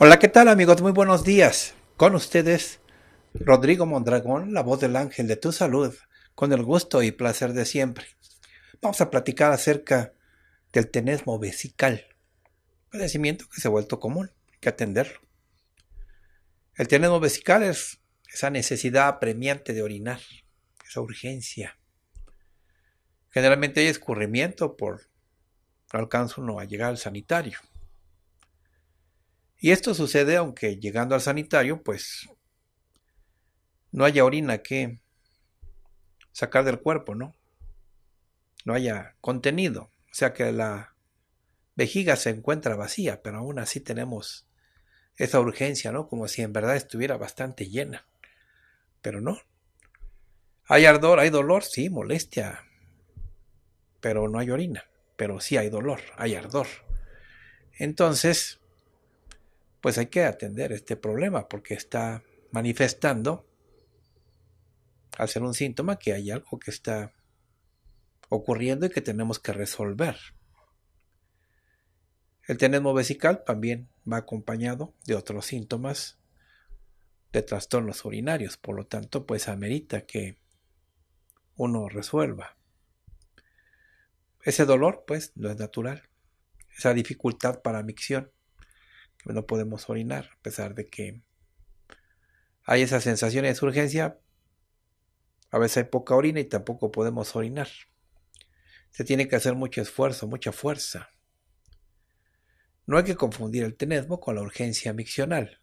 Hola, ¿qué tal amigos? Muy buenos días. Con ustedes, Rodrigo Mondragón, la voz del ángel de tu salud, con el gusto y placer de siempre. Vamos a platicar acerca del tenesmo vesical, padecimiento que se ha vuelto común, hay que atenderlo. El tenesmo vesical es esa necesidad apremiante de orinar, esa urgencia. Generalmente hay escurrimiento por no alcanza uno a llegar al sanitario. Y esto sucede aunque llegando al sanitario, pues no haya orina que sacar del cuerpo, ¿no? No haya contenido. O sea que la vejiga se encuentra vacía, pero aún así tenemos esa urgencia, ¿no? Como si en verdad estuviera bastante llena. Pero no. Hay ardor, hay dolor, sí, molestia. Pero no hay orina. Pero sí hay dolor, hay ardor. Entonces, pues hay que atender este problema porque está manifestando al ser un síntoma que hay algo que está ocurriendo y que tenemos que resolver. El tenesmo vesical también va acompañado de otros síntomas de trastornos urinarios, por lo tanto, pues amerita que uno resuelva. Ese dolor, pues, no es natural. Esa dificultad para micción no podemos orinar, a pesar de que hay esas sensaciones de urgencia. A veces hay poca orina y tampoco podemos orinar. Se tiene que hacer mucho esfuerzo, mucha fuerza. No hay que confundir el tenesmo con la urgencia miccional.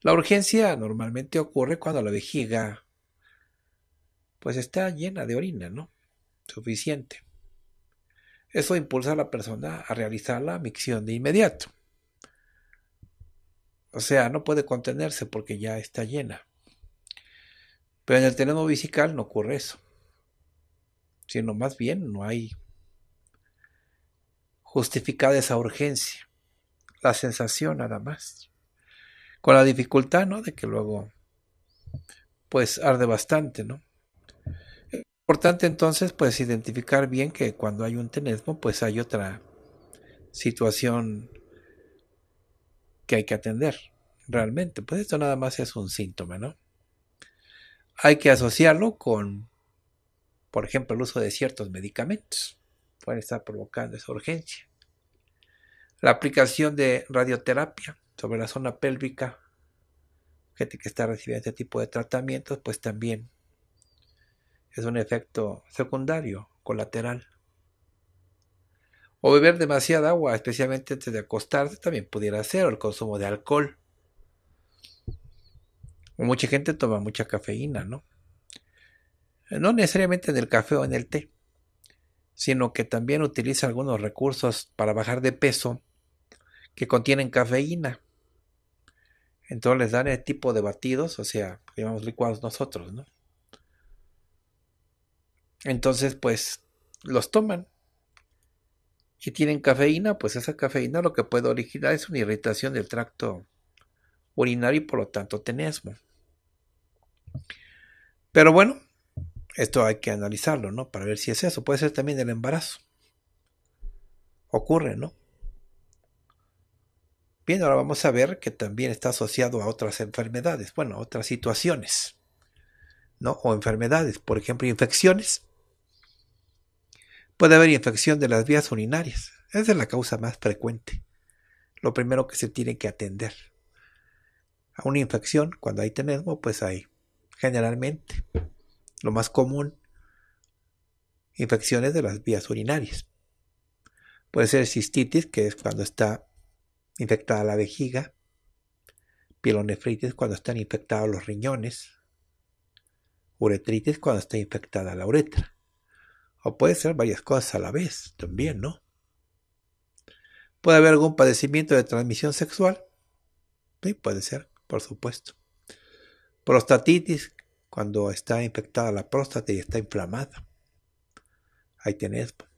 La urgencia normalmente ocurre cuando la vejiga pues está llena de orina, ¿no? Suficiente. Eso impulsa a la persona a realizar la micción de inmediato. O sea, no puede contenerse porque ya está llena. Pero en el terreno visical no ocurre eso, sino más bien no hay justificada esa urgencia, la sensación nada más. Con la dificultad, ¿no? De que luego, pues, arde bastante, ¿no? importante entonces, pues, identificar bien que cuando hay un tenesmo, pues hay otra situación que hay que atender realmente. Pues esto nada más es un síntoma, ¿no? Hay que asociarlo con, por ejemplo, el uso de ciertos medicamentos. Puede estar provocando esa urgencia. La aplicación de radioterapia sobre la zona pélvica. Gente que está recibiendo este tipo de tratamientos, pues también es un efecto secundario, colateral. O beber demasiada agua, especialmente antes de acostarse, también pudiera ser, o el consumo de alcohol. mucha gente toma mucha cafeína, ¿no? Eh, no necesariamente en el café o en el té, sino que también utiliza algunos recursos para bajar de peso que contienen cafeína. Entonces les dan el tipo de batidos, o sea, digamos licuados nosotros, ¿no? Entonces, pues, los toman. Si tienen cafeína, pues esa cafeína lo que puede originar es una irritación del tracto urinario y por lo tanto tenesmo. Pero bueno, esto hay que analizarlo, ¿no? Para ver si es eso. Puede ser también el embarazo. Ocurre, ¿no? Bien, ahora vamos a ver que también está asociado a otras enfermedades, bueno, otras situaciones, ¿no? O enfermedades, por ejemplo, infecciones Puede haber infección de las vías urinarias. Esa es la causa más frecuente. Lo primero que se tiene que atender. A una infección, cuando hay tenesmo, pues hay generalmente lo más común infecciones de las vías urinarias. Puede ser cistitis, que es cuando está infectada la vejiga, pielonefritis cuando están infectados los riñones, uretritis cuando está infectada la uretra. O puede ser varias cosas a la vez también, ¿no? Puede haber algún padecimiento de transmisión sexual. Sí, puede ser, por supuesto. Prostatitis, cuando está infectada la próstata y está inflamada. Hay tenesmo. Pues.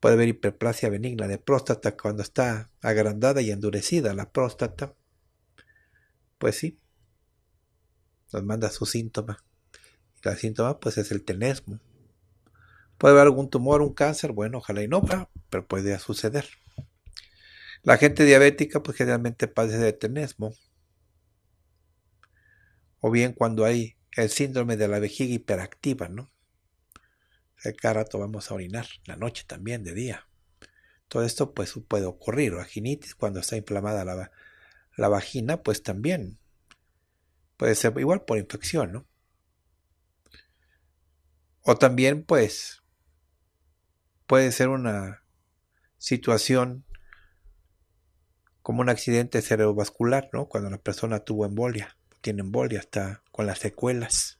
Puede haber hiperplasia benigna de próstata cuando está agrandada y endurecida la próstata. Pues sí. Nos manda su síntoma. El síntoma, pues es el tenesmo Puede haber algún tumor, un cáncer, bueno, ojalá y no, pero puede suceder. La gente diabética pues generalmente padece de tenesmo. O bien cuando hay el síndrome de la vejiga hiperactiva, ¿no? El eh, cada rato vamos a orinar, la noche también, de día. Todo esto pues puede ocurrir. Vaginitis, cuando está inflamada la, la vagina, pues también. Puede ser igual por infección, ¿no? O también pues puede ser una situación como un accidente cerebrovascular, ¿no? Cuando la persona tuvo embolia, tiene embolia, está con las secuelas,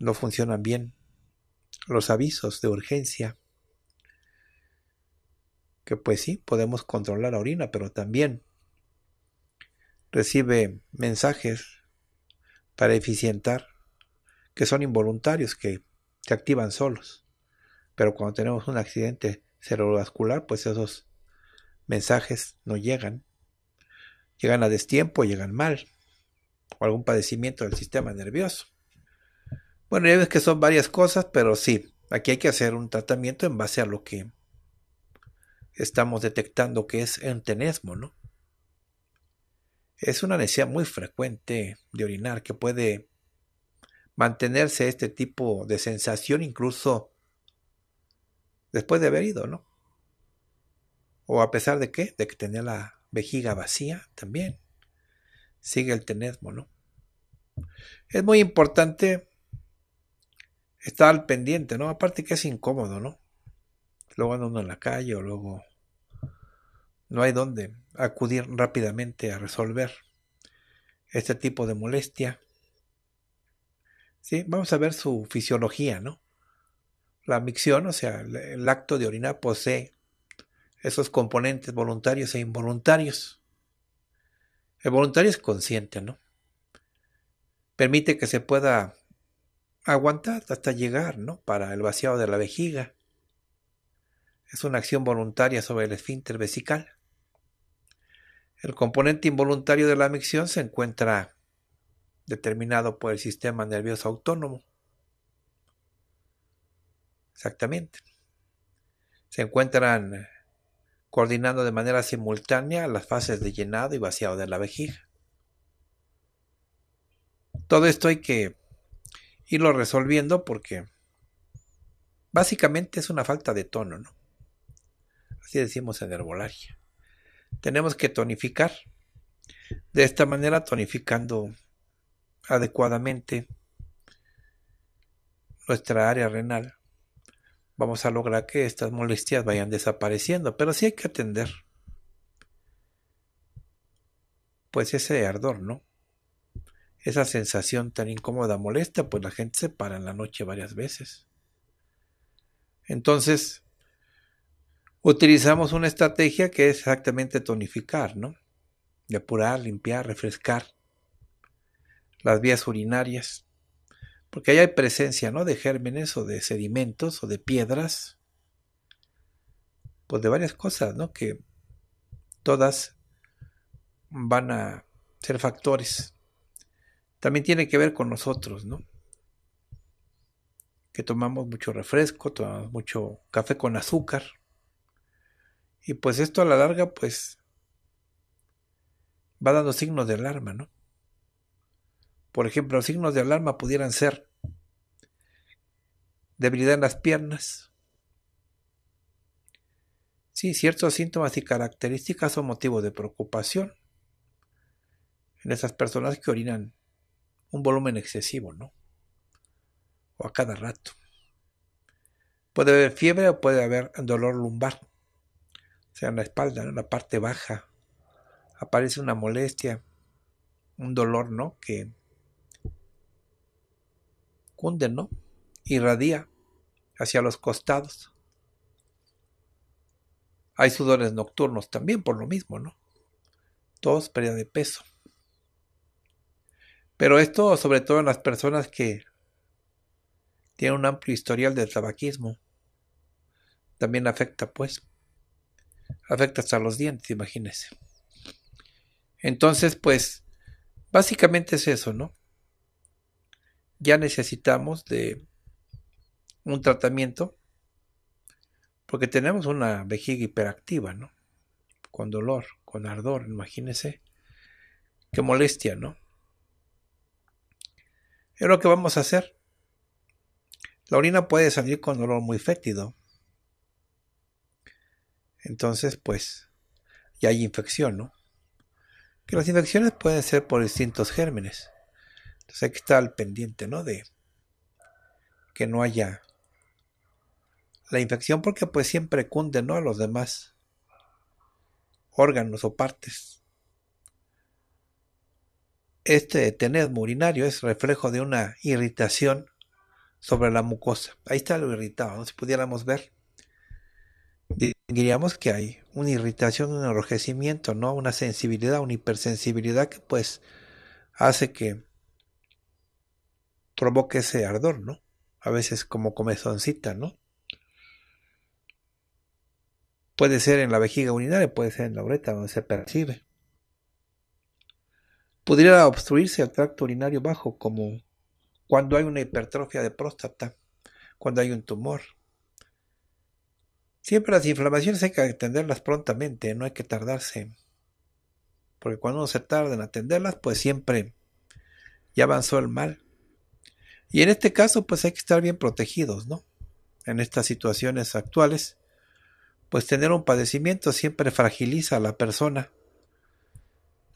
no funcionan bien los avisos de urgencia, que pues sí, podemos controlar la orina, pero también recibe mensajes para eficientar que son involuntarios, que se activan solos. Pero cuando tenemos un accidente cerebrovascular, pues esos mensajes no llegan. Llegan a destiempo, llegan mal. O algún padecimiento del sistema nervioso. Bueno, ya ves que son varias cosas, pero sí, aquí hay que hacer un tratamiento en base a lo que estamos detectando que es entenesmo, ¿no? Es una necesidad muy frecuente de orinar que puede mantenerse este tipo de sensación incluso después de haber ido, ¿no? O a pesar de qué, de que tenía la vejiga vacía también, sigue el tenesmo, ¿no? Es muy importante estar al pendiente, ¿no? Aparte que es incómodo, ¿no? Luego anda uno en la calle o luego no hay dónde acudir rápidamente a resolver este tipo de molestia. ¿Sí? Vamos a ver su fisiología, ¿no? La micción, o sea, el acto de orinar posee esos componentes voluntarios e involuntarios. El voluntario es consciente, ¿no? Permite que se pueda aguantar hasta llegar, ¿no? Para el vaciado de la vejiga. Es una acción voluntaria sobre el esfínter vesical. El componente involuntario de la micción se encuentra determinado por el sistema nervioso autónomo. Exactamente. Se encuentran coordinando de manera simultánea las fases de llenado y vaciado de la vejiga. Todo esto hay que irlo resolviendo porque básicamente es una falta de tono, ¿no? Así decimos en herbolaria. Tenemos que tonificar. De esta manera, tonificando adecuadamente nuestra área renal, vamos a lograr que estas molestias vayan desapareciendo, pero sí hay que atender pues ese ardor, ¿no? Esa sensación tan incómoda, molesta, pues la gente se para en la noche varias veces. Entonces, utilizamos una estrategia que es exactamente tonificar, ¿no? Depurar, limpiar, refrescar las vías urinarias, porque ahí hay presencia ¿no? de gérmenes o de sedimentos o de piedras, pues de varias cosas, ¿no? que todas van a ser factores. También tiene que ver con nosotros, ¿no? Que tomamos mucho refresco, tomamos mucho café con azúcar. Y pues esto a la larga, pues, va dando signos de alarma, ¿no? Por ejemplo, signos de alarma pudieran ser debilidad en las piernas. Sí, ciertos síntomas y características son motivo de preocupación en esas personas que orinan un volumen excesivo, ¿no? O a cada rato. Puede haber fiebre o puede haber dolor lumbar, o sea, en la espalda, en la parte baja. Aparece una molestia, un dolor, ¿no? Que cunde ¿no? Irradia hacia los costados. Hay sudores nocturnos también por lo mismo, ¿no? Todos pérdida de peso. Pero esto sobre todo en las personas que tienen un amplio historial de tabaquismo. También afecta, pues. Afecta hasta los dientes, imagínense. Entonces, pues, básicamente es eso, ¿no? ya necesitamos de un tratamiento porque tenemos una vejiga hiperactiva, ¿no? Con dolor, con ardor, imagínense. Qué molestia, ¿no? Es lo que vamos a hacer. La orina puede salir con dolor muy fétido. Entonces, pues, ya hay infección, ¿no? Que las infecciones pueden ser por distintos gérmenes. Entonces que está al pendiente, ¿no? De que no haya la infección porque pues siempre cunde, ¿no? A los demás órganos o partes. Este tenedmo urinario es reflejo de una irritación sobre la mucosa. Ahí está lo irritado, si pudiéramos ver. Diríamos que hay una irritación, un enrojecimiento, ¿no? Una sensibilidad, una hipersensibilidad que pues hace que provoque ese ardor, ¿no? A veces como comezoncita, ¿no? Puede ser en la vejiga urinaria, puede ser en la uretra, donde se percibe. Pudiera obstruirse el tracto urinario bajo, como cuando hay una hipertrofia de próstata, cuando hay un tumor. Siempre las inflamaciones hay que atenderlas prontamente, no hay que tardarse. Porque cuando uno se tarda en atenderlas, pues siempre ya avanzó el mal. Y en este caso, pues hay que estar bien protegidos, ¿no? En estas situaciones actuales, pues tener un padecimiento siempre fragiliza a la persona,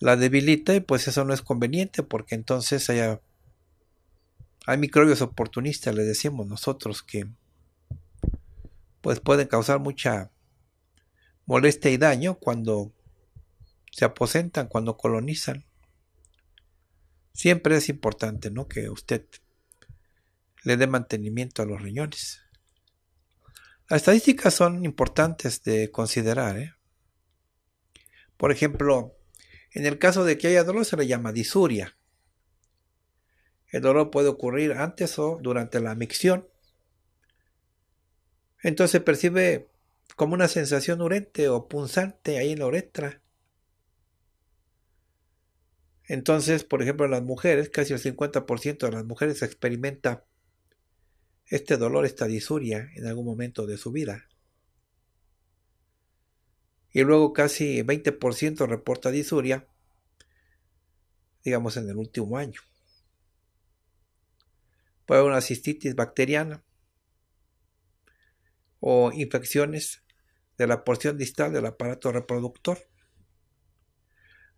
la debilita y pues eso no es conveniente porque entonces hay microbios oportunistas, le decimos nosotros, que pues pueden causar mucha molestia y daño cuando se aposentan, cuando colonizan. Siempre es importante, ¿no? Que usted le dé mantenimiento a los riñones. Las estadísticas son importantes de considerar. ¿eh? Por ejemplo, en el caso de que haya dolor se le llama disuria. El dolor puede ocurrir antes o durante la micción. Entonces se percibe como una sensación urente o punzante ahí en la uretra. Entonces, por ejemplo, las mujeres, casi el 50% de las mujeres experimenta este dolor, está disuria en algún momento de su vida. Y luego casi 20% reporta disuria, digamos en el último año. Puede haber una cistitis bacteriana o infecciones de la porción distal del aparato reproductor.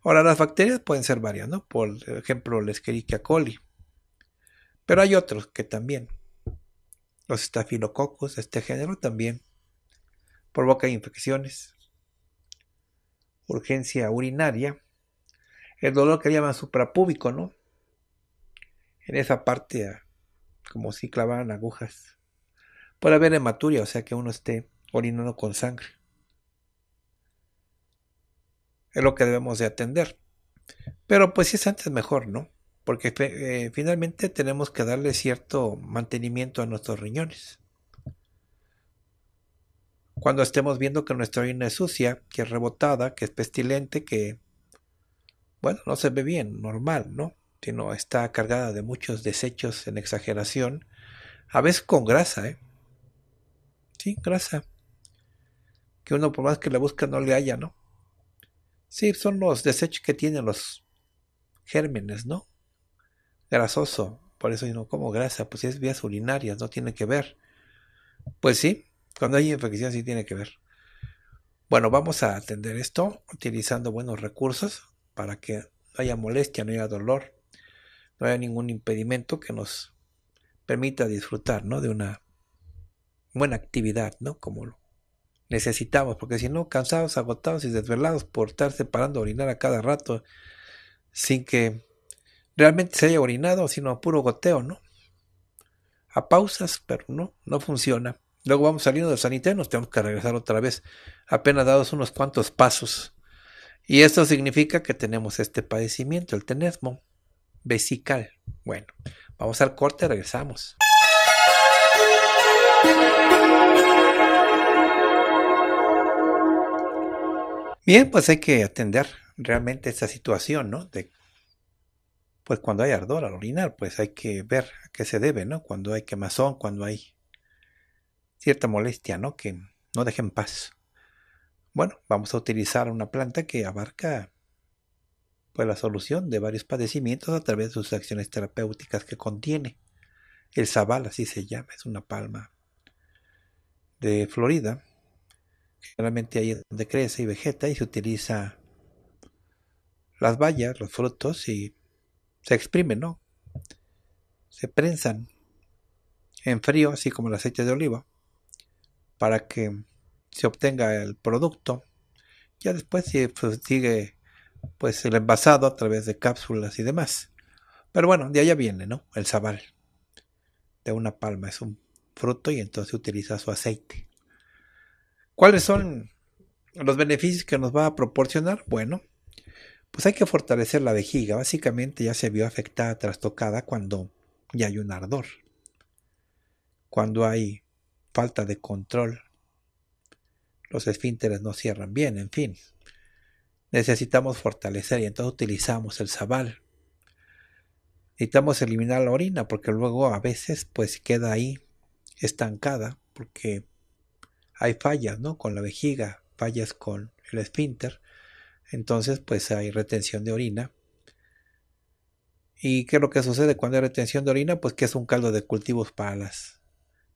Ahora, las bacterias pueden ser varias, ¿no? Por ejemplo, la Escherichia coli. Pero hay otros que también los estafilococos este género también provoca infecciones, urgencia urinaria, el dolor que llaman suprapúbico, ¿no? En esa parte, ah, como si clavaran agujas. Puede haber hematuria, o sea que uno esté orinando con sangre. Es lo que debemos de atender. Pero pues si es antes mejor, ¿no? porque eh, finalmente tenemos que darle cierto mantenimiento a nuestros riñones. Cuando estemos viendo que nuestra orina es sucia, que es rebotada, que es pestilente, que, bueno, no se ve bien, normal, ¿no? Sino está cargada de muchos desechos en exageración, a veces con grasa, ¿eh? Sí, grasa. Que uno por más que la busca no le haya, ¿no? Sí, son los desechos que tienen los gérmenes, ¿no? grasoso. Por eso digo, no como grasa, pues es vías urinarias, no tiene que ver. Pues sí, cuando hay infección sí tiene que ver. Bueno, vamos a atender esto utilizando buenos recursos para que no haya molestia, no haya dolor, no haya ningún impedimento que nos permita disfrutar ¿no? de una buena actividad, ¿no? Como lo necesitamos, porque si no, cansados, agotados y desvelados por estar separando orinar a cada rato sin que realmente se haya orinado, sino a puro goteo, ¿no? A pausas, pero no, no funciona. Luego vamos saliendo del sanitario, nos tenemos que regresar otra vez, apenas dados unos cuantos pasos. Y esto significa que tenemos este padecimiento, el tenesmo vesical. Bueno, vamos al corte, regresamos. Bien, pues hay que atender realmente esta situación, ¿no? pues cuando hay ardor al orinar, pues hay que ver a qué se debe, ¿no? Cuando hay quemazón, cuando hay cierta molestia, ¿no? Que no dejen paz. Bueno, vamos a utilizar una planta que abarca pues la solución de varios padecimientos a través de sus acciones terapéuticas que contiene. El sabal, así se llama, es una palma de Florida. Generalmente ahí es donde crece y vegeta y se utiliza las bayas, los frutos y se exprimen, ¿no? Se prensan en frío, así como el aceite de oliva, para que se obtenga el producto. Ya después se pues, sigue pues el envasado a través de cápsulas y demás. Pero bueno, de allá viene, ¿no? El sabal. De una palma es un fruto y entonces utiliza su aceite. ¿Cuáles son los beneficios que nos va a proporcionar? Bueno, pues hay que fortalecer la vejiga. Básicamente ya se vio afectada, trastocada cuando ya hay un ardor, cuando hay falta de control, los esfínteres no cierran bien, en fin. Necesitamos fortalecer y entonces utilizamos el sabal. Necesitamos eliminar la orina porque luego a veces pues queda ahí estancada porque hay fallas, ¿no? Con la vejiga, fallas con el esfínter. Entonces, pues hay retención de orina. ¿Y qué es lo que sucede cuando hay retención de orina? Pues que es un caldo de cultivos para, las,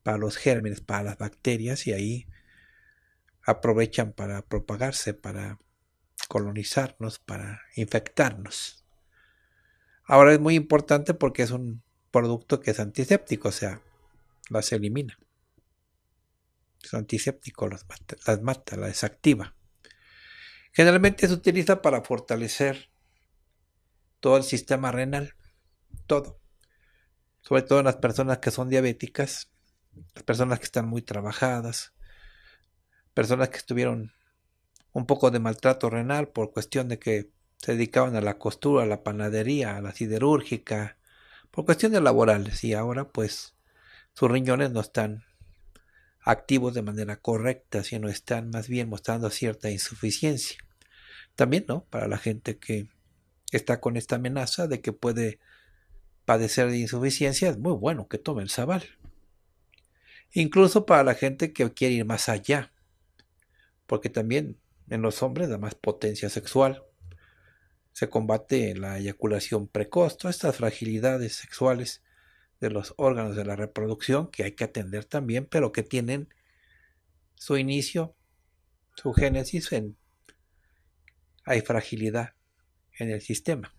para los gérmenes, para las bacterias, y ahí aprovechan para propagarse, para colonizarnos, para infectarnos. Ahora es muy importante porque es un producto que es antiséptico, o sea, las elimina. Es antiséptico, las las mata, las desactiva. Generalmente se utiliza para fortalecer todo el sistema renal, todo. Sobre todo en las personas que son diabéticas, las personas que están muy trabajadas, personas que estuvieron un poco de maltrato renal por cuestión de que se dedicaban a la costura, a la panadería, a la siderúrgica, por cuestiones laborales y ahora pues sus riñones no están activos de manera correcta, sino están más bien mostrando cierta insuficiencia. También, ¿no? Para la gente que está con esta amenaza de que puede padecer de insuficiencia, es muy bueno que tome el sabal. Incluso para la gente que quiere ir más allá, porque también en los hombres da más potencia sexual. Se combate la eyaculación precoz, todas estas fragilidades sexuales de los órganos de la reproducción que hay que atender también, pero que tienen su inicio, su génesis en... Hay fragilidad en el sistema.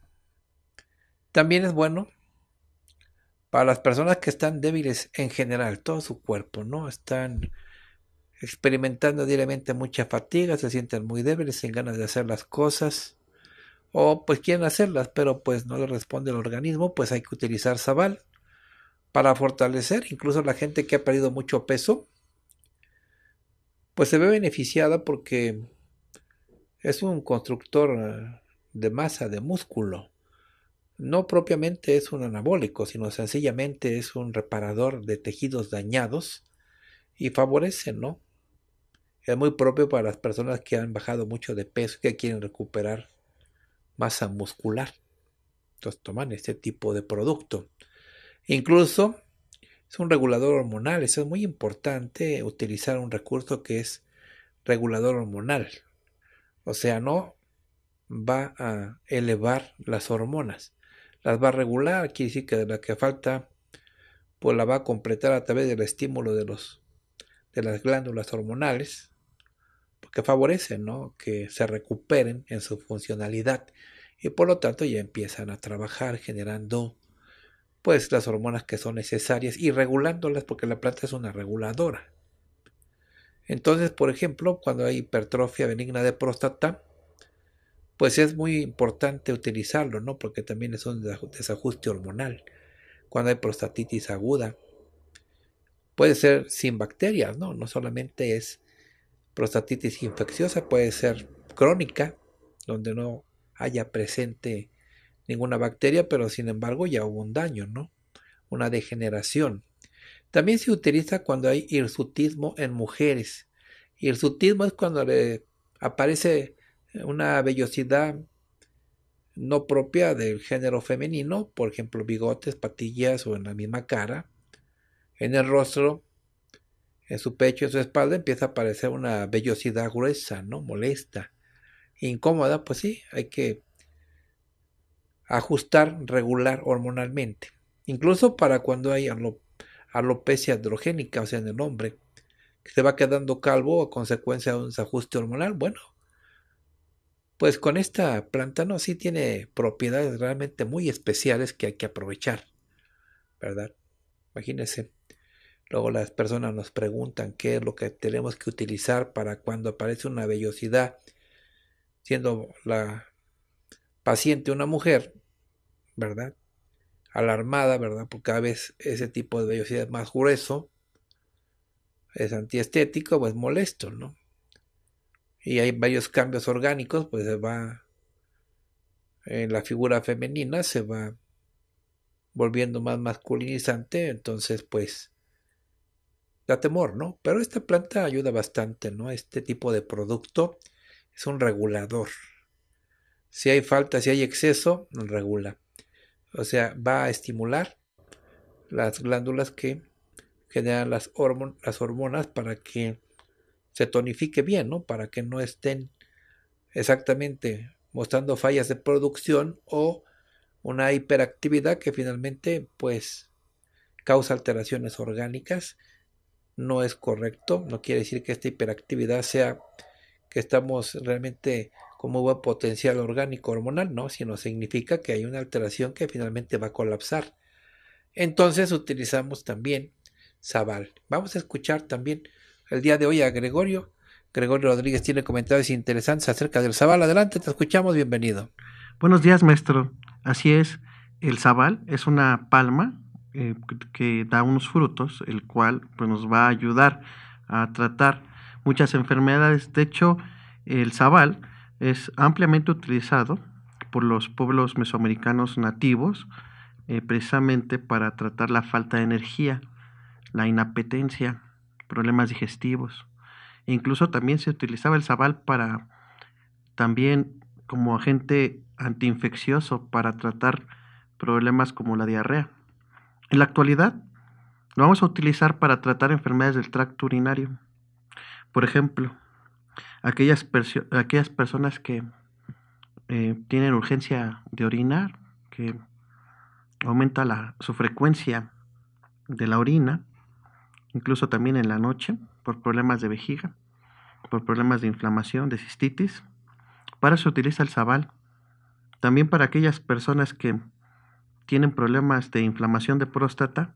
También es bueno para las personas que están débiles en general, todo su cuerpo, ¿no? Están experimentando diariamente mucha fatiga, se sienten muy débiles, sin ganas de hacer las cosas, o pues quieren hacerlas, pero pues no le responde el organismo, pues hay que utilizar sabal, para fortalecer incluso la gente que ha perdido mucho peso, pues se ve beneficiada porque es un constructor eh, de masa, de músculo. No propiamente es un anabólico, sino sencillamente es un reparador de tejidos dañados y favorece, ¿no? Es muy propio para las personas que han bajado mucho de peso que quieren recuperar masa muscular. Entonces toman este tipo de producto. Incluso es un regulador hormonal, eso es muy importante utilizar un recurso que es regulador hormonal. O sea, no va a elevar las hormonas, las va a regular, quiere decir que de la que falta, pues la va a completar a través del estímulo de, los, de las glándulas hormonales, porque favorecen que se recuperen en su funcionalidad y por lo tanto ya empiezan a trabajar generando pues las hormonas que son necesarias y regulándolas porque la planta es una reguladora. Entonces, por ejemplo, cuando hay hipertrofia benigna de próstata, pues es muy importante utilizarlo, ¿no? Porque también es un desajuste hormonal. Cuando hay prostatitis aguda, puede ser sin bacterias, ¿no? No solamente es prostatitis infecciosa, puede ser crónica, donde no haya presente ninguna bacteria, pero sin embargo ya hubo un daño, ¿no? Una degeneración. También se utiliza cuando hay hirsutismo en mujeres. Hirsutismo es cuando le aparece una vellosidad no propia del género femenino, por ejemplo, bigotes, patillas o en la misma cara, en el rostro, en su pecho, en su espalda, empieza a aparecer una vellosidad gruesa, ¿no? Molesta, incómoda, pues sí, hay que ajustar regular hormonalmente, incluso para cuando hay alopecia androgénica, o sea, en el hombre, que se va quedando calvo a consecuencia de un desajuste hormonal. Bueno, pues con esta planta no, sí tiene propiedades realmente muy especiales que hay que aprovechar, ¿verdad? Imagínense. Luego las personas nos preguntan qué es lo que tenemos que utilizar para cuando aparece una vellosidad, siendo la paciente una mujer, ¿verdad? Alarmada, ¿verdad? Porque cada vez ese tipo de vellosidad es más grueso, es antiestético, es pues molesto, ¿no? Y hay varios cambios orgánicos, pues se va, en eh, la figura femenina se va volviendo más masculinizante, entonces pues da temor, ¿no? Pero esta planta ayuda bastante, ¿no? Este tipo de producto es un regulador. Si hay falta, si hay exceso, regula. O sea, va a estimular las glándulas que generan las, las hormonas para que se tonifique bien, ¿no? Para que no estén exactamente mostrando fallas de producción o una hiperactividad que finalmente pues causa alteraciones orgánicas. No es correcto, no quiere decir que esta hiperactividad sea que estamos realmente como buen potencial orgánico hormonal, ¿no? Sino significa que hay una alteración que finalmente va a colapsar. Entonces utilizamos también Zabal. Vamos a escuchar también el día de hoy a Gregorio. Gregorio Rodríguez tiene comentarios interesantes acerca del sabal, Adelante, te escuchamos, bienvenido. Buenos días, maestro. Así es, el sabal es una palma eh, que da unos frutos, el cual pues, nos va a ayudar a tratar muchas enfermedades. De hecho, el Zabal es ampliamente utilizado por los pueblos mesoamericanos nativos eh, precisamente para tratar la falta de energía, la inapetencia, problemas digestivos. E incluso también se utilizaba el sabal para también como agente antiinfeccioso para tratar problemas como la diarrea. En la actualidad lo vamos a utilizar para tratar enfermedades del tracto urinario. Por ejemplo, aquellas, aquellas personas que eh, tienen urgencia de orinar, que aumenta la, su frecuencia de la orina, incluso también en la noche, por problemas de vejiga, por problemas de inflamación, de cistitis. Para eso utiliza el sabal. También para aquellas personas que tienen problemas de inflamación de próstata,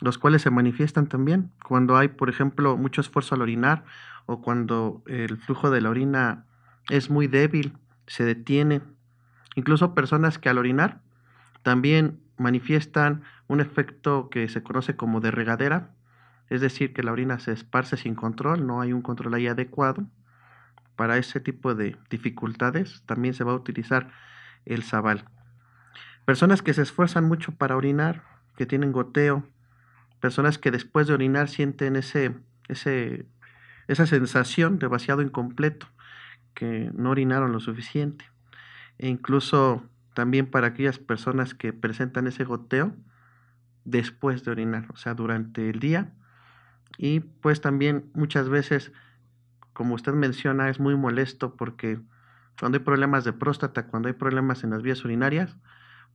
los cuales se manifiestan también cuando hay, por ejemplo, mucho esfuerzo al orinar o cuando el flujo de la orina es muy débil, se detiene. Incluso personas que al orinar también manifiestan un efecto que se conoce como de regadera, es decir, que la orina se esparce sin control, no hay un control ahí adecuado. Para ese tipo de dificultades también se va a utilizar el sabal. Personas que se esfuerzan mucho para orinar, que tienen goteo, personas que después de orinar sienten ese, ese, esa sensación de vaciado incompleto, que no orinaron lo suficiente. E incluso también para aquellas personas que presentan ese goteo después de orinar, o sea, durante el día. Y pues también muchas veces, como usted menciona, es muy molesto porque cuando hay problemas de próstata, cuando hay problemas en las vías urinarias,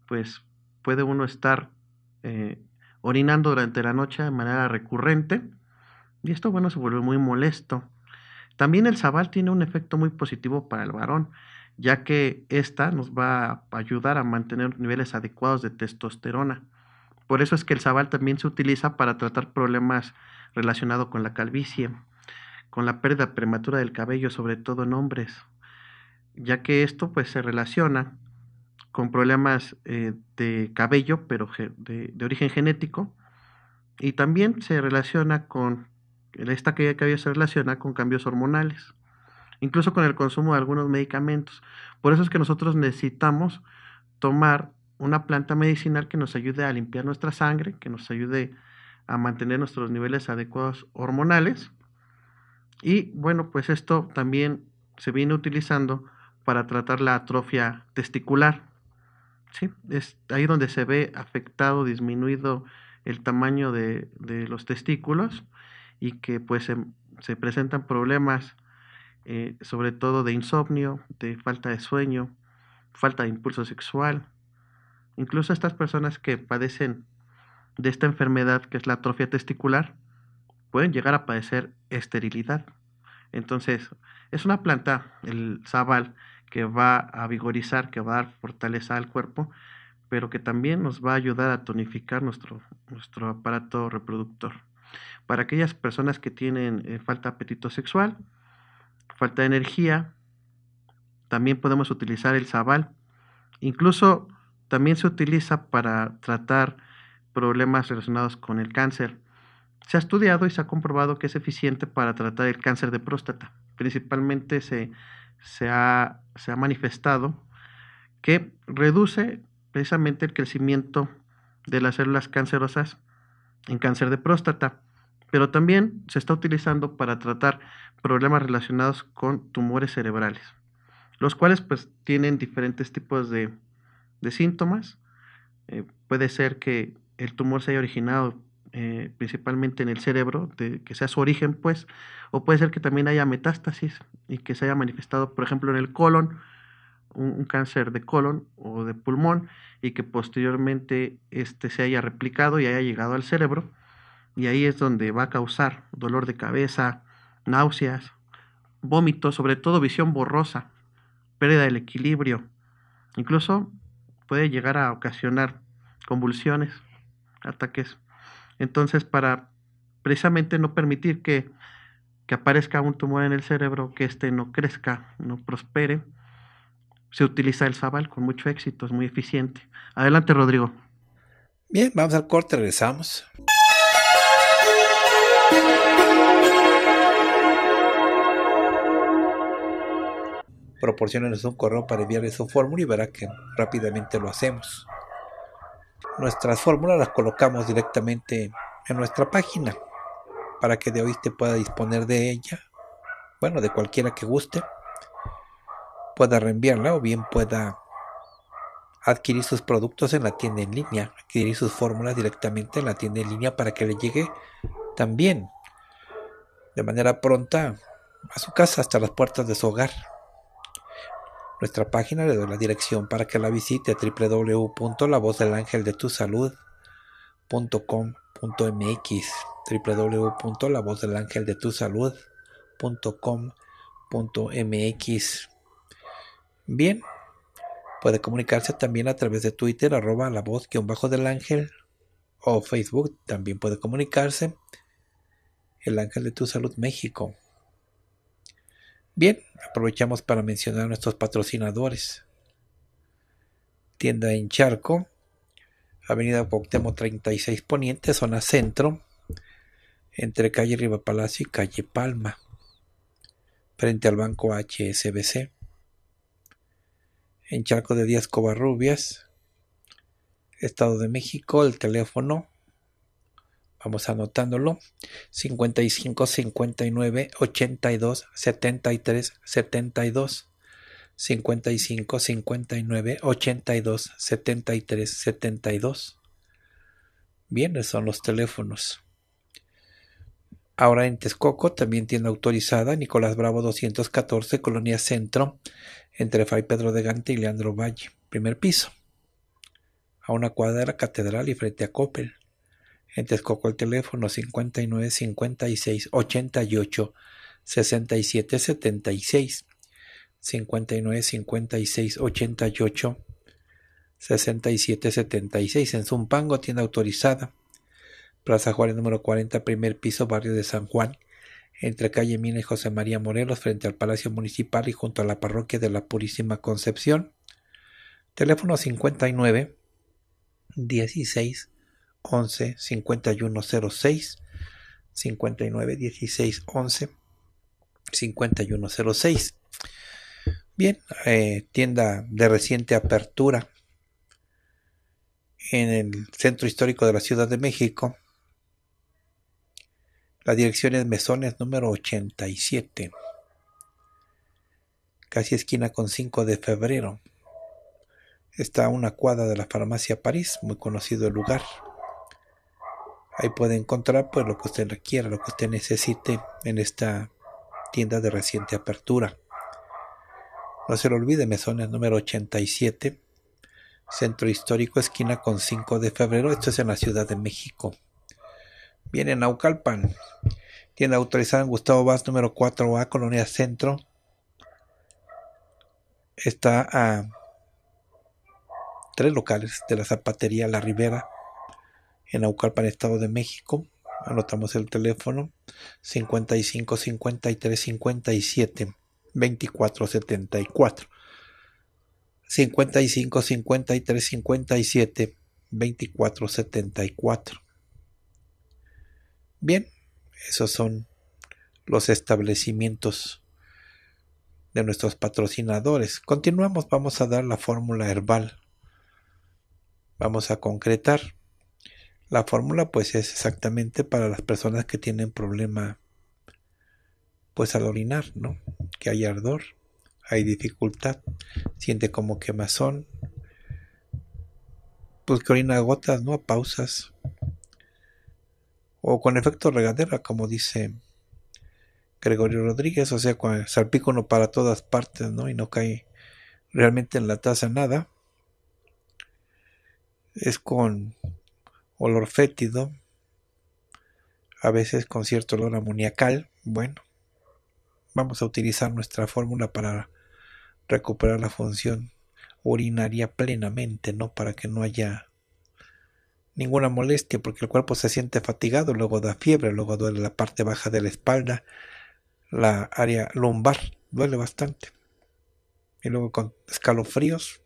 pues puede uno estar eh, orinando durante la noche de manera recurrente. Y esto, bueno, se vuelve muy molesto. También el sabal tiene un efecto muy positivo para el varón, ya que esta nos va a ayudar a mantener niveles adecuados de testosterona. Por eso es que el sabal también se utiliza para tratar problemas relacionados con la calvicie, con la pérdida prematura del cabello, sobre todo en hombres, ya que esto pues se relaciona con problemas eh, de cabello, pero de, origen genético. Y también se relaciona con, esta caída de cabello se relaciona con cambios hormonales, incluso con el consumo de algunos medicamentos. Por eso es que nosotros necesitamos tomar una planta medicinal que nos ayude a limpiar nuestra sangre, que nos ayude a mantener nuestros niveles adecuados hormonales. Y bueno, pues esto también se viene utilizando para tratar la atrofia testicular. Sí, es ahí donde se ve afectado, disminuido el tamaño de, los testículos y que pues se, presentan problemas eh, sobre todo de insomnio, de falta de sueño, falta de impulso sexual. Incluso estas personas que padecen de esta enfermedad que es la atrofia testicular pueden llegar a padecer esterilidad. Entonces, es una planta, el zabal, que va a vigorizar, que va a dar fortaleza al cuerpo, pero que también nos va a ayudar a tonificar nuestro, nuestro aparato reproductor. Para aquellas personas que tienen eh, falta de apetito sexual, falta de energía, también podemos utilizar el sabal. Incluso también se utiliza para tratar problemas relacionados con el cáncer. Se ha estudiado y se ha comprobado que es eficiente para tratar el cáncer de próstata. Principalmente se se ha, manifestado que reduce precisamente el crecimiento de las células cancerosas en cáncer de próstata, pero también se está utilizando para tratar problemas relacionados con tumores cerebrales, los cuales pues tienen diferentes tipos de, síntomas. Eh, puede ser que el tumor se haya originado eh, principalmente en el cerebro, de, que sea su origen, pues, o puede ser que también haya metástasis y que se haya manifestado, por ejemplo, en el colon, un, un cáncer de colon o de pulmón, y que posteriormente este se haya replicado y haya llegado al cerebro, y ahí es donde va a causar dolor de cabeza, náuseas, vómitos, sobre todo visión borrosa, pérdida del equilibrio, incluso puede llegar a ocasionar convulsiones, ataques entonces, para precisamente no permitir que, aparezca un tumor en el cerebro, que éste no crezca, no prospere, se utiliza el Zaval con mucho éxito, es muy eficiente. Adelante, Rodrigo. Bien, vamos al corte, regresamos. Proporcionenos un correo para enviarles su fórmula y verá que rápidamente lo hacemos nuestras fórmulas las colocamos directamente en nuestra página para que de hoy te pueda disponer de ella, bueno, de cualquiera que guste, pueda reenviarla o bien pueda adquirir sus productos en la tienda en línea, adquirir sus fórmulas directamente en la tienda en línea para que le llegue también de manera pronta a su casa hasta las puertas de su hogar. Nuestra página le doy la dirección para que la visite www.lavozdelangeldetusalud.com.mx www.lavozdelangeldetusalud.com.mx Bien, puede comunicarse también a través de Twitter arroba la voz un bajo del ángel o Facebook también puede comunicarse el ángel de tu salud México Bien, aprovechamos para mencionar a nuestros patrocinadores. Tienda en Charco, Avenida Cuauhtémoc 36 Poniente, zona centro, entre calle Riva Palacio y calle Palma, frente al banco HSBC. En Charco de Díaz Covarrubias, Estado de México, el teléfono vamos anotándolo, 55, 59, 82, 73, 72. 55, 59, 82, 73, 72. Bien, son los teléfonos. Ahora en Texcoco también tiene autorizada Nicolás Bravo 214, Colonia Centro, entre Fray Pedro de Gante y Leandro Valle, primer piso, a una cuadra de catedral y frente a Coppel. En Texcoco el teléfono 59 56 88 67 76. 59 56 88 67 76. En Zumpango, tienda autorizada. Plaza Juárez número 40, primer piso, barrio de San Juan. Entre calle Mina y José María Morelos, frente al Palacio Municipal y junto a la parroquia de la Purísima Concepción. Teléfono 59 16 11 5106 16 11 06 Bien, eh, tienda de reciente apertura en el centro histórico de la Ciudad de México. La dirección es Mesones número 87, casi esquina con 5 de febrero. Está una cuadra de la farmacia París, muy conocido el lugar. Ahí puede encontrar pues lo que usted requiera, lo que usted necesite en esta tienda de reciente apertura. No se lo olvide, Mesones número 87, Centro Histórico, esquina con 5 de febrero. Esto es en la Ciudad de México. Viene en Naucalpan. Tienda autorizada en Gustavo Vaz, número 4A, Colonia Centro. Está a tres locales de la zapatería La Ribera en Aucalpan, Estado de México. Anotamos el teléfono 55 53 57 24 74. 55 53 57 24 74. Bien, esos son los establecimientos de nuestros patrocinadores. Continuamos, vamos a dar la fórmula herbal. Vamos a concretar la fórmula pues es exactamente para las personas que tienen problema pues al orinar, ¿no? Que hay ardor, hay dificultad, siente como quemazón, pues que orina gotas, ¿no? A pausas. O con efecto regadera, como dice Gregorio Rodríguez, o sea, con salpícono para todas partes, ¿no? Y no cae realmente en la taza nada. Es con olor fétido, a veces con cierto olor amoniacal. Bueno, vamos a utilizar nuestra fórmula para recuperar la función urinaria plenamente, ¿no? Para que no haya ninguna molestia, porque el cuerpo se siente fatigado, luego da fiebre, luego duele la parte baja de la espalda, la área lumbar, duele bastante. Y luego con escalofríos,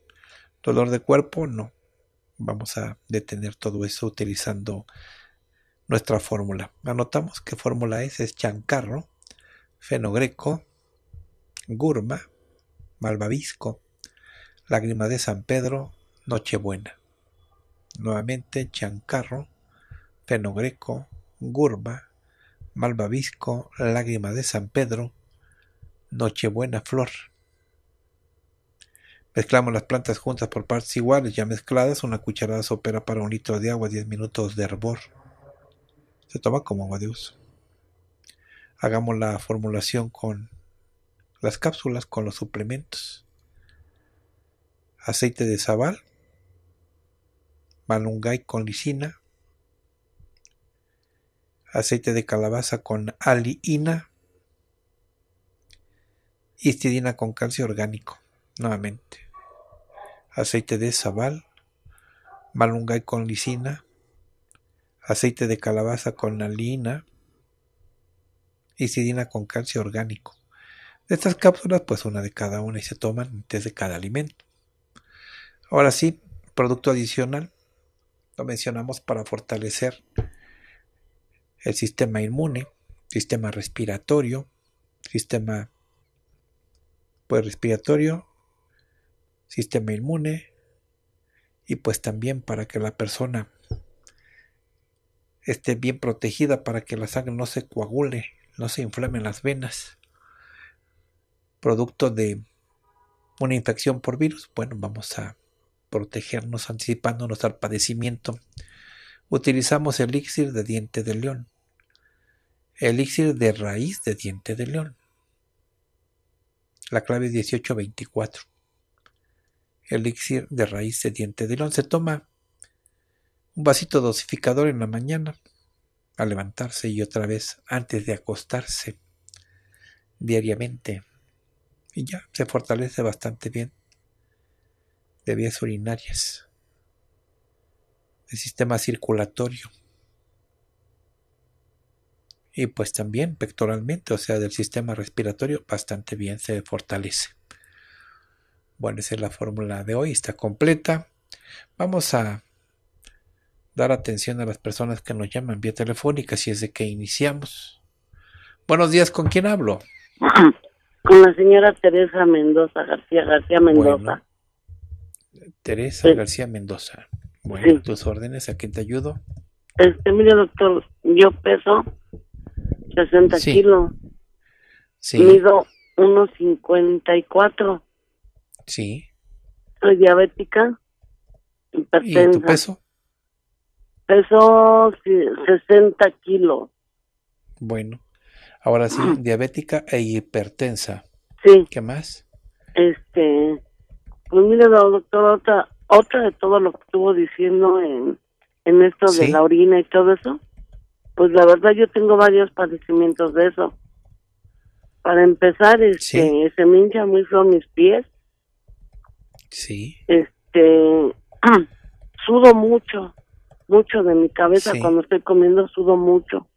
dolor de cuerpo, no vamos a detener todo eso utilizando nuestra fórmula. Anotamos qué fórmula es, es chancarro, fenogreco, gurma, malvavisco, lágrima de San Pedro, nochebuena. Nuevamente chancarro, fenogreco, gurma, malvavisco, lágrima de San Pedro, nochebuena flor. Mezclamos las plantas juntas por partes iguales, ya mezcladas, una cucharada sopera para un litro de agua, 10 minutos de hervor. Se toma como agua de uso. Hagamos la formulación con las cápsulas, con los suplementos. Aceite de sabal, malungay con lisina, aceite de calabaza con aliina, histidina con calcio orgánico nuevamente. Aceite de sabal, malungay con lisina, aceite de calabaza con nalina y sidina con calcio orgánico. De estas cápsulas, pues una de cada una y se toman de cada alimento. Ahora sí, producto adicional, lo mencionamos para fortalecer el sistema inmune, sistema respiratorio, sistema pues, respiratorio, sistema inmune y pues también para que la persona esté bien protegida para que la sangre no se coagule, no se inflamen las venas. Producto de una infección por virus, bueno, vamos a protegernos anticipándonos al padecimiento. Utilizamos elixir de diente de león, elixir de raíz de diente de león. La clave es 1824 elixir de raíz de diente de león. Se toma un vasito dosificador en la mañana al levantarse y otra vez antes de acostarse diariamente. Y ya se fortalece bastante bien de vías urinarias, del sistema circulatorio. Y pues también pectoralmente, o sea, del sistema respiratorio, bastante bien se fortalece. ¿Cuál es la fórmula de hoy, está completa. Vamos a dar atención a las personas que nos llaman vía telefónica, si es de que iniciamos. Buenos días, ¿con quién hablo? Con la señora Teresa Mendoza, García García Mendoza. Teresa García Mendoza. Bueno, tus órdenes, ¿a quién te ayudo? Este, mire, doctor, yo peso 60 kilos. Sí. Mido 1,54. Sí. Soy diabética. Hipertensa. ¿Y tu peso? Peso 60 kilos. Bueno. Ahora sí, diabética e hipertensa. Sí. ¿Qué más? Este, pues mire, doctora, otra, otra de todo lo que estuvo diciendo en, esto de la orina y todo eso. Pues la verdad yo tengo varios padecimientos de eso. Para empezar, este, se me hinchan muy feo mis pies Sí. Este, sudo mucho, mucho de mi cabeza cuando estoy comiendo, sudo mucho.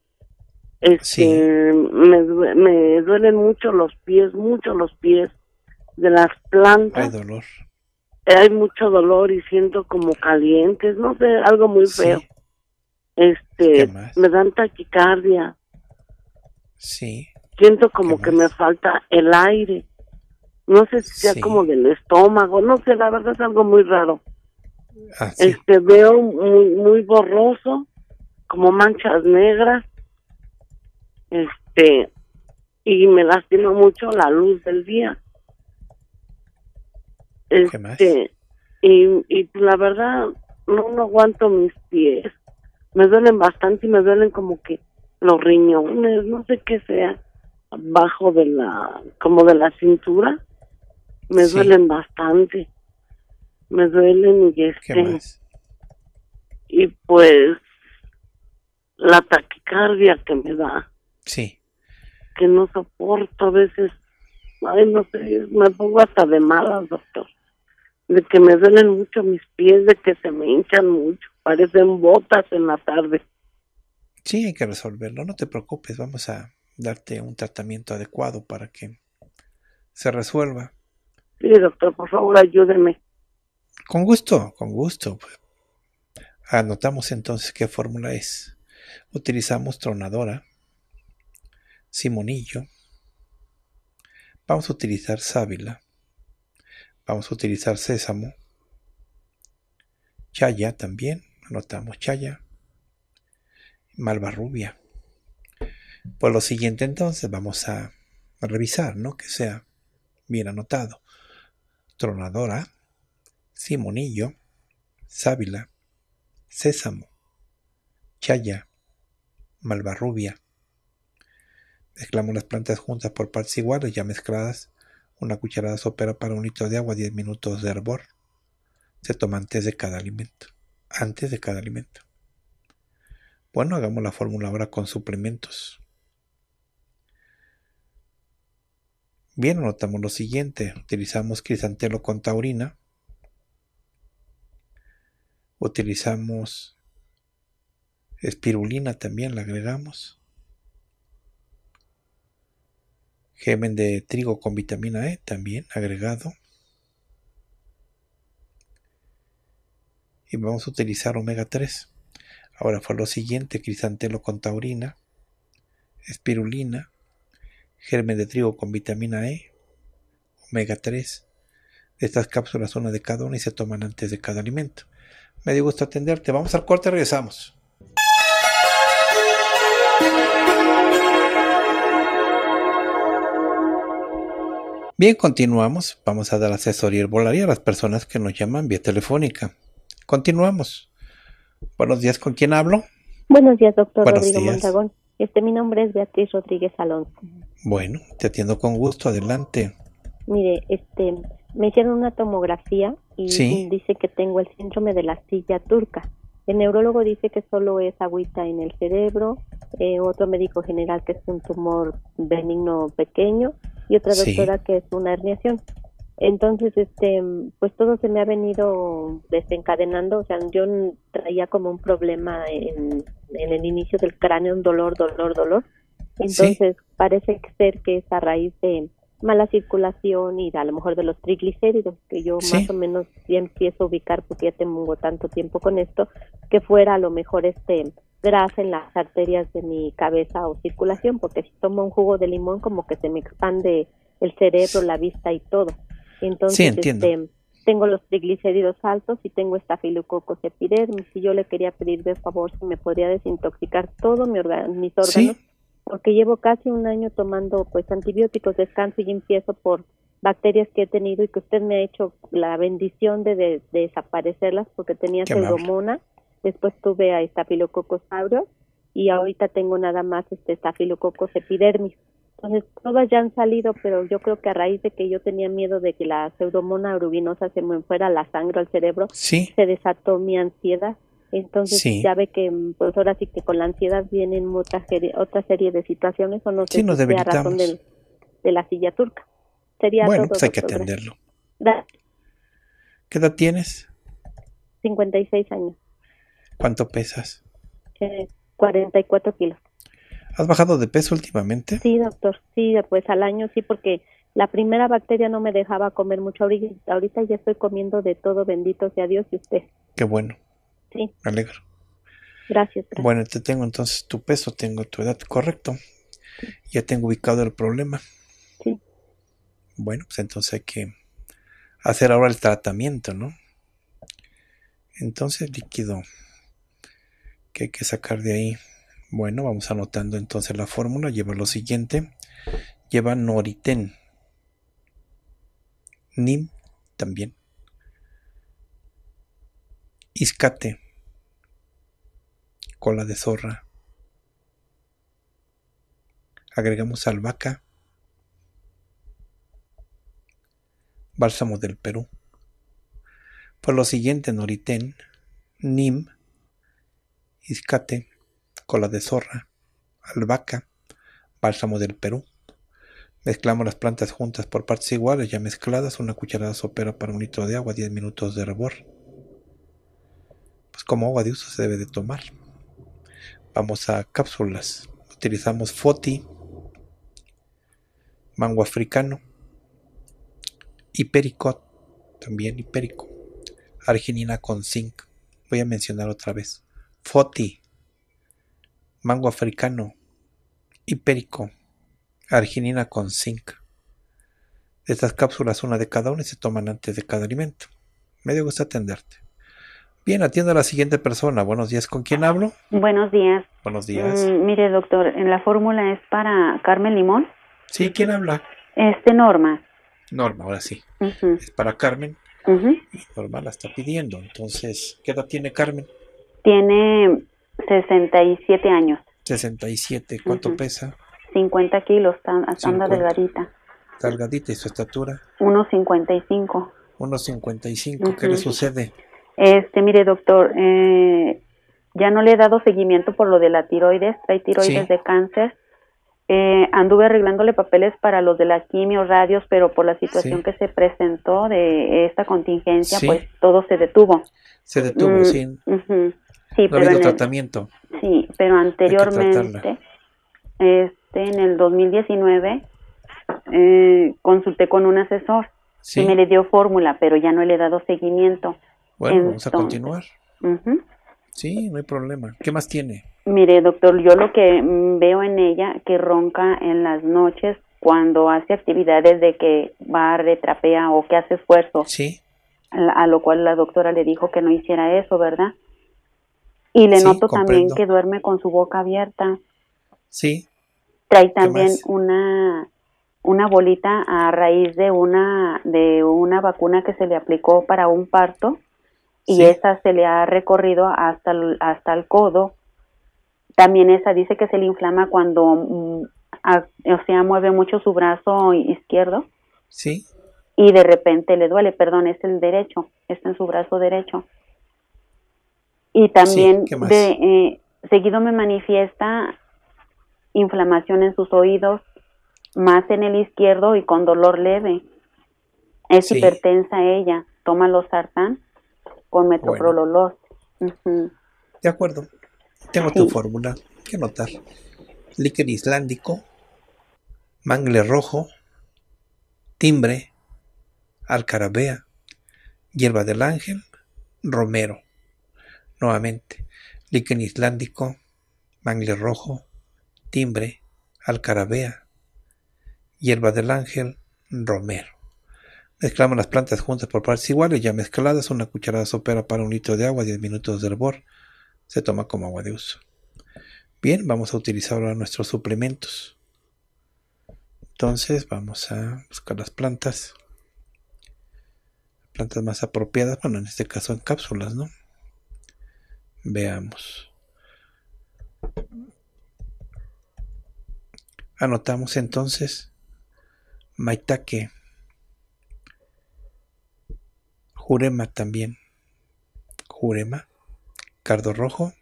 Este, sí. me, me duelen mucho los pies, mucho los pies de las plantas. Hay dolor. Hay mucho dolor y siento como calientes, no sé, algo muy feo. Este, me dan taquicardia. Sí. Siento como que me falta el aire. No sé si sea como del estómago, no sé, la verdad es algo muy raro. Ah, este veo muy, muy borroso, como manchas negras. Este y me lastima mucho la luz del día. Este, ¿Qué más? Y, la verdad no, no aguanto mis pies. Me duelen bastante y me duelen como que los riñones, no sé qué sea, abajo de la, como de la cintura. Me duelen bastante. Me duelen y este. Y pues la taquicardia que me da. Sí. Que no soporto a veces. Ay, no sé, me pongo hasta de malas, doctor. De que me duelen mucho mis pies, de que se me hinchan mucho. Parecen botas en la tarde. Sí, hay que resolverlo. No te preocupes, vamos a darte un tratamiento adecuado para que se resuelva. Sí, doctor, por favor, ayúdeme. Con gusto, con gusto. Anotamos entonces qué fórmula es. Utilizamos tronadora, simonillo. Vamos a utilizar sábila. Vamos a utilizar sésamo. Chaya también. Anotamos chaya. Malvarrubia. Por pues lo siguiente entonces vamos a revisar, ¿no? Que sea bien anotado. Tronadora, Simonillo, Sábila, Sésamo, Chaya, Malvarrubia. Mezclamos las plantas juntas por partes iguales, ya mezcladas. Una cucharada sopera para un litro de agua, 10 minutos de hervor. Se toma antes de cada alimento. Antes de cada alimento. Bueno, hagamos la fórmula ahora con suplementos. Bien, anotamos lo siguiente. Utilizamos crisantelo con taurina. Utilizamos espirulina también, la agregamos. Gemen de trigo con vitamina E también agregado. Y vamos a utilizar omega 3. Ahora fue lo siguiente, crisantelo con taurina, espirulina, germen de trigo con vitamina E, omega 3. Estas cápsulas son de cada una y se toman antes de cada alimento. Me dio gusto atenderte. Vamos al corte, y regresamos. Bien, continuamos. Vamos a dar asesoría herbolaria a las personas que nos llaman vía telefónica. Continuamos. Buenos días, ¿con quién hablo? Buenos días, doctor Rodrigo Montagón. Este, mi nombre es Beatriz Rodríguez Alonso. Bueno, te atiendo con gusto, adelante. Mire, este, me hicieron una tomografía y dice que tengo el síndrome de la silla turca. El neurólogo dice que solo es agüita en el cerebro, eh, otro médico general que es un tumor benigno pequeño y otra doctora que es una herniación. Entonces, este, pues todo se me ha venido desencadenando, o sea, yo traía como un problema en, el inicio del cráneo, un dolor, dolor, dolor. Entonces, parece ser que es a raíz de mala circulación y a lo mejor de los triglicéridos, que yo más o menos ya empiezo a ubicar porque ya tengo tanto tiempo con esto, que fuera a lo mejor este grasa en las arterias de mi cabeza o circulación, porque si tomo un jugo de limón como que se me expande el cerebro, la vista y todo. Entonces, este, tengo los triglicéridos altos y tengo estafilococos epidermis y yo le quería pedir de favor si me podría desintoxicar todo mi mis órganos porque llevo casi un año tomando pues antibióticos descanso y empiezo por bacterias que he tenido y que usted me ha hecho la bendición de, desaparecerlas porque tenía después tuve a estafilococos aureus y ahorita tengo nada más este estafilococos epidermis. Entonces, todas ya han salido, pero yo creo que a raíz de que yo tenía miedo de que la pseudomona rubinosa se me fuera la sangre al cerebro, se desató mi ansiedad. Entonces, ya ve que, pues ahora sí que con la ansiedad vienen otra, otra serie de situaciones, o no sí, nos de, la silla turca. Sería bueno, pues hay que atenderlo. ¿Qué edad tienes? 56 años. ¿Cuánto pesas? 44 eh, kilos. ¿Has bajado de peso últimamente? Sí, doctor, sí, pues al año sí, porque la primera bacteria no me dejaba comer mucho. Ahorita, ya estoy comiendo de todo, bendito sea Dios y usted. Qué bueno. Sí. Me alegro. Gracias, Bueno, te tengo entonces tu peso, tengo tu edad, correcto. Ya tengo ubicado el problema. Sí. Bueno, pues entonces hay que hacer ahora el tratamiento, ¿no? Entonces líquido que hay que sacar de ahí bueno, vamos anotando entonces la fórmula. Lleva lo siguiente. Lleva noriten. Nim también. Iscate. Cola de zorra. Agregamos albahaca. Bálsamo del Perú. Pues lo siguiente, noriten, nim, iscate, Cola de zorra, albahaca, bálsamo del Perú. Mezclamos las plantas juntas por partes iguales, ya mezcladas, una cucharada sopera para un litro de agua, 10 minutos de hervor. Pues como agua de uso se debe de tomar. Vamos a cápsulas. Utilizamos foti, mango africano, hipericot, también hipérico, arginina con zinc. Voy a mencionar otra vez. Foti, mango africano, hipérico, arginina con zinc. estas cápsulas, una de cada una se toman antes de cada alimento. Me dio gusto atenderte. Bien, atienda a la siguiente persona. Buenos días, ¿con quién hablo? Buenos días. Buenos días. Mm, mire, doctor, en la fórmula es para Carmen Limón. Sí, ¿quién habla? Este, Norma. Norma, ahora sí. Es para Carmen. Norma la está pidiendo. Entonces, ¿qué edad tiene Carmen? Tiene 67 años. 67, ¿cuánto pesa? 50 kilos, anda delgadita. Delgadita, ¿y su estatura? 1,55. 1,55, ¿qué le sucede? Este, mire doctor, eh, ya no le he dado seguimiento por lo de la tiroides, trae tiroides de cáncer. Eh, anduve arreglándole papeles para los de la quimio, radios, pero por la situación que se presentó de esta contingencia, pues todo se detuvo. Se detuvo, mm, sí. Sí, pero tratamiento. sí, pero anteriormente, este, en el 2019, eh, consulté con un asesor y me le dio fórmula, pero ya no le he dado seguimiento. Bueno, vamos a continuar. Sí, no hay problema. ¿Qué más tiene? Mire, doctor, yo lo que mm, veo en ella que ronca en las noches cuando hace actividades de que va a trapea o que hace esfuerzo. Sí. A lo cual la doctora le dijo que no hiciera eso, ¿verdad? Y le noto también que duerme con su boca abierta. Sí. Trae también una, una bolita a raíz de una, de una vacuna que se le aplicó para un parto y esa se le ha recorrido hasta el, hasta el codo. También esa dice que se le inflama cuando, mm, o sea, mueve mucho su brazo izquierdo. Sí. Y de repente le duele, perdón, es el derecho, está en su brazo derecho. Y también eh, seguido me manifiesta inflamación en sus oídos, más en el izquierdo y con dolor leve. Es hipertensa ella, toma los sartán con metoprololol. De acuerdo, tengo tu fórmula que anotar. Líquido islandico, mangle rojo, timbre, alcarabea, hierba del ángel, romero nuevamente, líquen islandico, mangle rojo, timbre, alcarabea, hierba del ángel, romero. Mezclamos las plantas juntas por partes iguales, ya mezcladas, una cucharada sopera para un litro de agua, 10 minutos de hervor, se toma como agua de uso. Bien, vamos a utilizar ahora nuestros suplementos. Entonces vamos a buscar las plantas, plantas más apropiadas, bueno, en este caso en cápsulas, ¿no? Veamos. Anotamos entonces Maitake. Jurema también. Jurema. Cardo rojo.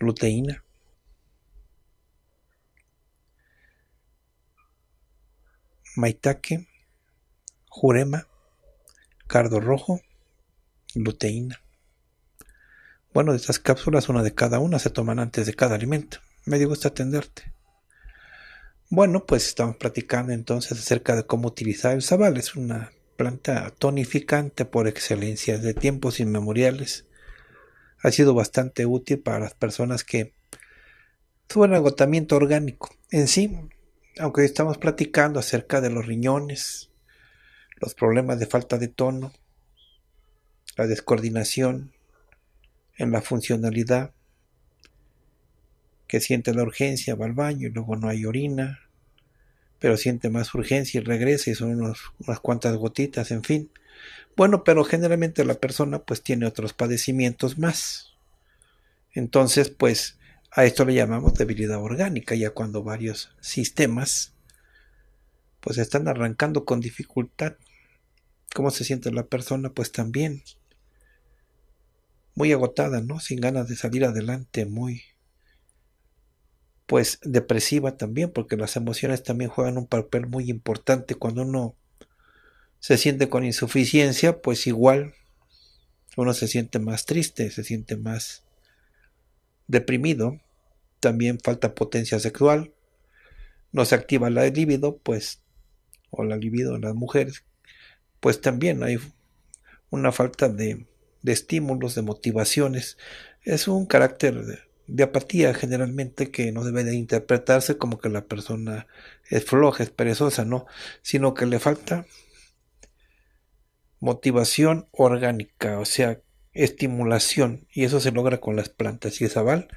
Luteína. Maitake. Jurema. Cardo rojo Luteína. Bueno, de estas cápsulas, una de cada una se toman antes de cada alimento. Me gusta atenderte. Bueno, pues estamos platicando entonces acerca de cómo utilizar el sabal. Es una planta tonificante por excelencia de tiempos inmemoriales. Ha sido bastante útil para las personas que sufren agotamiento orgánico. En sí, aunque estamos platicando acerca de los riñones, los problemas de falta de tono, la descoordinación en la funcionalidad, que siente la urgencia, va al baño y luego no hay orina, pero siente más urgencia y regresa y son unas cuantas gotitas, en fin. Bueno, pero generalmente la persona pues tiene otros padecimientos más. Entonces, pues a esto le llamamos debilidad orgánica, ya cuando varios sistemas pues están arrancando con dificultad. ¿Cómo se siente la persona? Pues también muy agotada, ¿no? Sin ganas de salir adelante, muy pues depresiva también, porque las emociones también juegan un papel muy importante cuando uno se siente con insuficiencia, pues igual uno se siente más triste, se siente más deprimido, también falta potencia sexual, no se activa la libido, pues, o la libido en las mujeres, pues también hay una falta de de estímulos, de motivaciones. Es un carácter de, apatía generalmente que no debe de interpretarse como que la persona es floja, es perezosa, no, sino que le falta motivación orgánica, o sea, estimulación, y eso se logra con las plantas. Y el val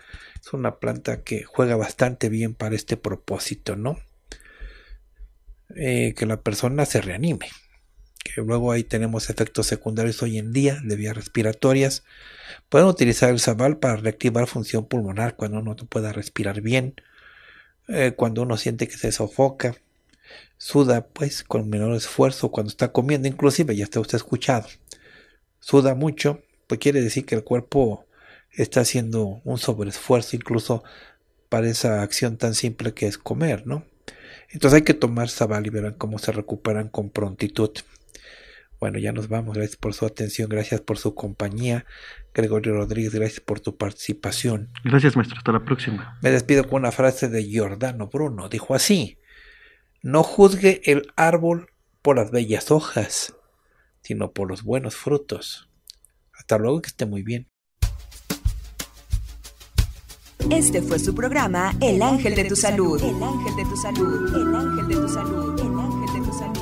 es una planta que juega bastante bien para este propósito, ¿no? Eh, que la persona se reanime que luego ahí tenemos efectos secundarios hoy en día de vías respiratorias. Pueden utilizar el sabal para reactivar función pulmonar cuando uno no pueda respirar bien, eh, cuando uno siente que se sofoca, suda pues con menor esfuerzo cuando está comiendo, inclusive ya está usted escuchado, suda mucho, pues quiere decir que el cuerpo está haciendo un sobreesfuerzo incluso para esa acción tan simple que es comer, ¿no? Entonces hay que tomar sabal y verán cómo se recuperan con prontitud. Bueno, ya nos vamos. Gracias por su atención, gracias por su compañía. Gregorio Rodríguez, gracias por tu participación. Gracias, maestro. Hasta la próxima. Me despido con una frase de Giordano Bruno. Dijo así, no juzgue el árbol por las bellas hojas, sino por los buenos frutos. Hasta luego, que esté muy bien. Este fue su programa El Ángel de tu Salud. El Ángel de tu Salud. El Ángel de tu Salud. El ángel de tu salud.